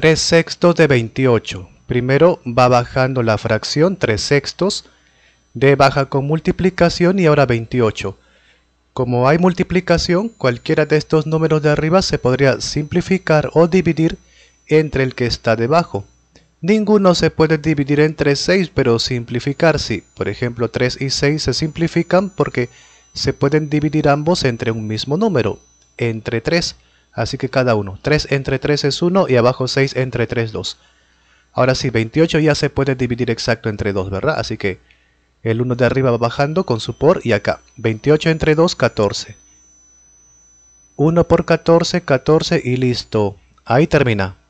3 sextos de 28. Primero va bajando la fracción 3 sextos, de baja con multiplicación y ahora 28. Como hay multiplicación, cualquiera de estos números de arriba se podría simplificar o dividir entre el que está debajo. Ninguno se puede dividir entre 6, pero simplificar sí. Por ejemplo, 3 y 6 se simplifican porque se pueden dividir ambos entre un mismo número, entre 3. Así que cada uno. 3 entre 3 es 1 y abajo 6 entre 3, 2. Ahora sí, 28 ya se puede dividir exacto entre 2, ¿verdad? Así que el 1 de arriba va bajando con su por y acá. 28 entre 2, 14. 1 por 14, 14 y listo. Ahí termina.